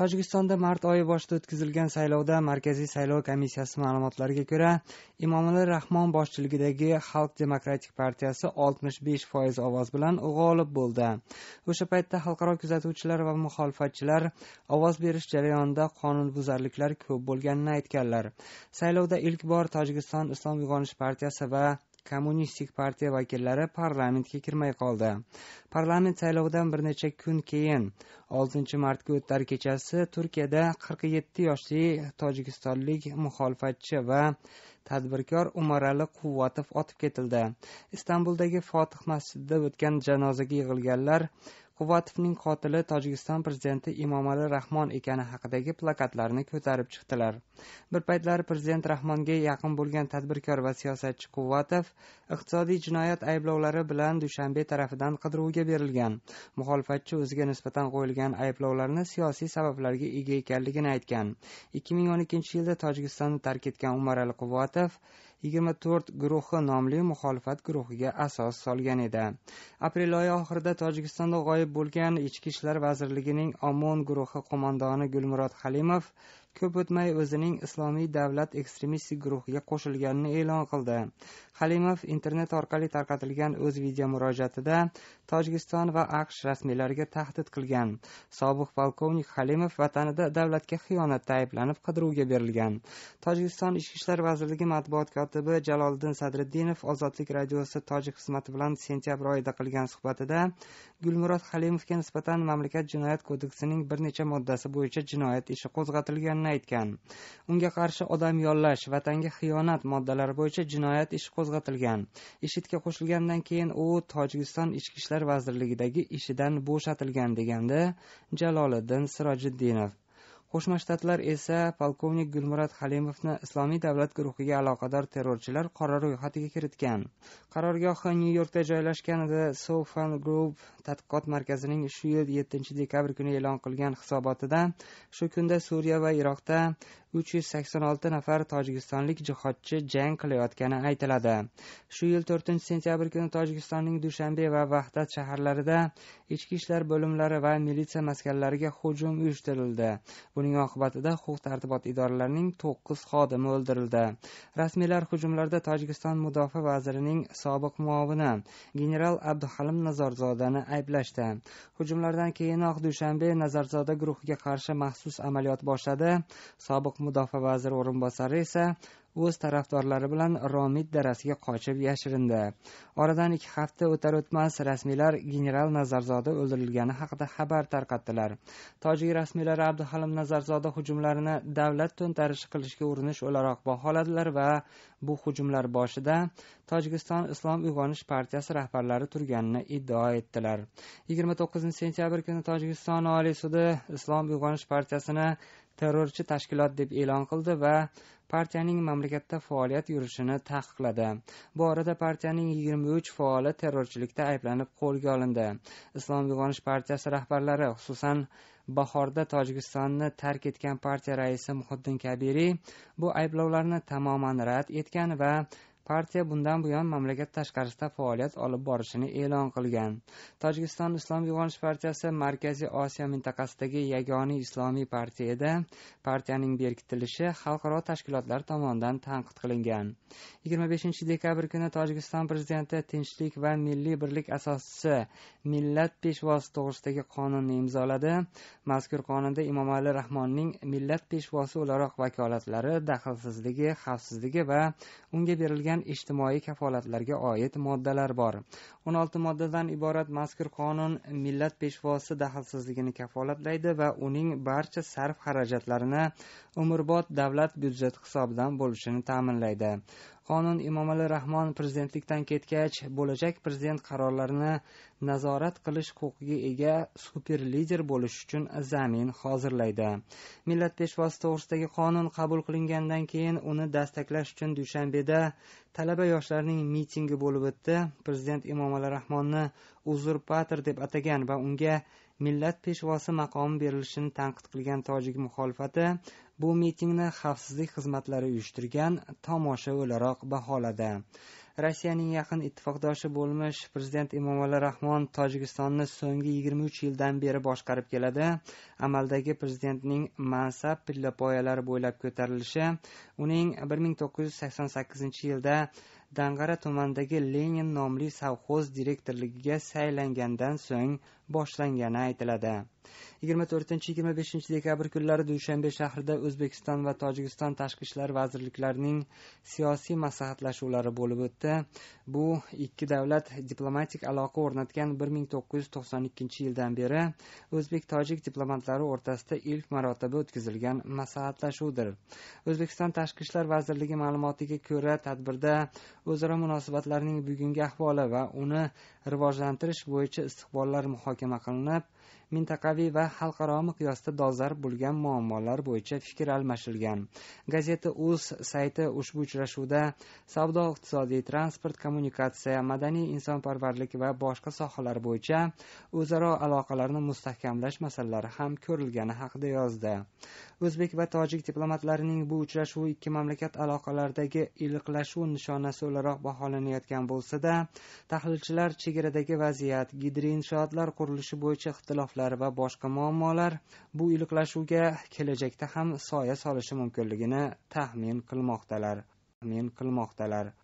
tojikistonda mart oyi boshida o'tkazilgan saylovda markaziy saylov komissiyasi ma'lumotlariga ko'ra imomali rahmon boshchiligidagi xalq demokratik partiyasi oltmish besh foiz ovoz bilan g'olib bo'ldi o'sha paytda xalqaro kuzatuvchilar va muxolifatchilar ovoz berish jarayonida qonunbuzarliklar ko'p bo'lganini aytganlar saylovda ilk bor tojikiston islom uyg'onish partiyasi va kommunistik partiya vakillari parlamentga kirmay qoldi parlament saylovidan bir necha kun keyin oltinchi martga o'tar kechasi turkiyada qirq yetti yoshli tojikistonlik muxolifatchi va tadbirkor umarali quvvatov otib ketildi istanbuldagi fotih masjidida o'tgan janozaga yig'ilganlar quvatovning qotili tojikiston prezidenti Imomali rahmon ekani haqidagi plakatlarni ko'tarib chiqdilar bir paytlar prezident rahmonga yaqin bo'lgan tadbirkor va siyosatchi quvvatov iqtisodiy jinoyat ayblovlari bilan dushanbe tarafidan qidiruvga berilgan muxolifatchi o'ziga nisbatan qo'yilgan ayblovlarni siyosiy sabablarga ega ekanligini aytgan ikki ming o'n ikkinchi yilda tojikistonni tark etgan Umar Ali quvvatov yigirma to'rt guruhi nomli muxolifat guruhiga asos solgan edi aprel oyi oxirida tojikistonda g'oyib bo'lgan ichki ishlar vazirligining omon guruhi qo'mondoni gulmurod halimov ko'p o'tmay o'zining islomiy davlat ekstremistik guruhiga qo'shilganini e'lon qildi halimov internet orqali tarqatilgan o'z video murojaatida tojikiston va aqsh rasmiylariga tahdid qilgan sobiq polkovnik halimov vatanida davlatga xiyonatda ayblanib qidiruvga berilgan tojikiston ichki ishlar vazirligi matbuot kotibi jaloliddin sadriddinov ozodlik radiosi tojik xizmati bilan sentyabr oyida qilgan suhbatida gulmurod halimovga nisbatan mamlakat jinoyat kodeksining bir necha moddasi bo'yicha jinoyat ishi qo'zg'atilgan ekanini aytgan unga qarshi odam yollash vatanga xiyonat moddalari bo'yicha jinoyat ishi qo'zg'atilgan ishidga qo'shilgandan keyin u tojikiston ichki ishlar vazirligidagi ishidan bo'shatilgan deganda jaloliddin sirojiddinov qo'shma shtatlar esa polkovnik gulmurod halimovni islomiy davlat guruhiga aloqador terrorchilar qora ro'yxatiga kiritgan qarorgohi nyu yorkda joylashgan the sofan group tadqiqot markazining shu yil yettinchi dekabr kuni e'lon qilgan hisobotida shu kunda suriya va iroqda uch yuz sakson olti nafar tojikistonlik jihodchi jang qilayotgani aytiladi shu yil to'rtinchi sentyabr kuni tojikistonning dushanbe va vahdat shaharlarida ichki ishlar bo'limlari va militsiya maskanlariga hujum uyushtirildi buning oqibatida huquq tartibot idoralarining to'qqiz xodimi o'ldirildi rasmiylar hujumlarda tojikiston mudofaa vazirining sobiq muovini general abduhalim nazorzodani ayblashdi hujumlardan keyinoq dushanbe nazarzoda guruhiga qarshi maxsus amaliyot boshladi sobiq mudofaa vaziri o'rinbosari esa o'z tarafdorlari bilan romid darasiga qochib yashirindi oradan ikki hafta o'tar o'tmas rasmiylar general nazarzoda o'ldirilgani haqida xabar tarqatdilar tojik rasmiylari abduhalim nazarzoda hujumlarini davlat to'ntarishi qilishga urinish o'laroq baholadilar va bu hujumlar boshida tojikiston islom uyg'onish partiyasi rahbarlari turganini iddao etdilar yigirma to'qqizinchi sentyabr kuni tojikiston oliy sudi islom uyg'onish partiyasini terrorchi tashkilot deb e'lon qildi va partiyaning mamlakatda faoliyat yuritishini taqiqladi bu orada partiyaning yigirma uch faoli terrorchilikda ayblanib qo'lga olindi islom uyg'onish partiyasi rahbarlari xususan bahorda tojikistonni tark etgan partiya raisi muhiddin kabiriy bu ayblovlarni tamoman rad etgan va partiya bundan buyon mamlakat tashqarisida faoliyat olib borishini e'lon qilgan tojikiston islom uyg'onish partiyasi markaziy osiyo mintaqasidagi yagona islomiy partiya edi partiyaning berkitilishi xalqaro tashkilotlar tomonidan tanqid qilingan yigirma beshinchi dekabr kuni tojikiston prezidenti tinchlik va milliy birlik asoschisi millat peshvosi to'g'risidagi qonunni imzoladi mazkur qonunda Ali rahmonning millat peshvosi o'laroq vakolatlari daxlsizligi xavfsizligi va unga berilgan ijtimoiy kafolatlarga oid moddalar bor 16 moddadan iborat mazkur qonun millat peshvosi daxlsizligini kafolatlaydi va uning barcha sarf xarajatlarini umrbod davlat byudjeti hisobidan bo'lishini ta'minlaydi qonun imomali rahmon prezidentlikdan ketgach bo'lajak prezident qarorlarini nazorat qilish huquqiga ega super lider bo'lish uchun zamin hozirlaydi millat peshvosi to'g'risidagi qonun qabul qilingandan keyin uni dastaklash uchun dushanbeda talaba yoshlarning mitingi bo'lib o'tdi prezident imomali rahmonni uzurpator deb atagan va unga millat peshvosi maqomi berilishini tanqid qilgan tojik muxolifati bu mitingni xavfsizlik xizmatlari uyushtirgan tomosha o'laroq baholadi rossiyaning yaqin ittifoqdoshi bo'lmish prezident emomali rahmon tojikistonni so'nggi yigirma uch yildan beri boshqarib keladi amaldagi prezidentning mansab pillapoyalari bo'ylab ko'tarilishi uning bir ming to'qqiz yuz sakson sakkizinchi yilda dang'ara tumanidagi lenin nomli savxoz direktorligiga saylangandan so'ng boshlangani aytiladi yigirma to'rtinchi yigirma beshinchi dekabr kunlari dushanbe shahrida o'zbekiston va tojikiston tashqi ishlar vazirliklarining siyosiy maslahatlashuvlari bo'lib o'tdi bu ikki davlat diplomatik aloqa o'rnatgan bir ming to'qqiz yuz to'qson ikkinchi yildan beri o'zbek tojik diplomatlari o'rtasida ilk marotaba o'tkazilgan maslahatlashuvdir o'zbekiston tashqi ishlar vazirligi ma'lumotiga ko'ra tadbirda o'zaro munosabatlarning bugungi ahvoli va uni rivojlantirish bo'yicha istiqbollar muhokama muhokama qilinib mintaqaviy va xalqaro miqyosda dolzarb bo'lgan muammolar bo'yicha fikr almashilgan gazeta uz sayti ushbu uchrashuvda savdo iqtisodiy transport kommunikatsiya madaniy insonparvarlik va boshqa sohalar bo'yicha o'zaro aloqalarni mustahkamlash masalalari ham ko'rilgani haqida yozdi o'zbek va tojik diplomatlarining bu uchrashuvi ikki mamlakat aloqalaridagi iliqlashuv nishonasi o'laroq baholanayotgan bo'lsa da tahlilchilar chegaradagi vaziyat gidroinshootlar qurilishi bo'yicha ixtiloflari va boshqa muammolar bu iliqlashuvga kelajakda ham soya solishi mumkinligini taxmin qilmoqdalar taxmin qilmoqdalar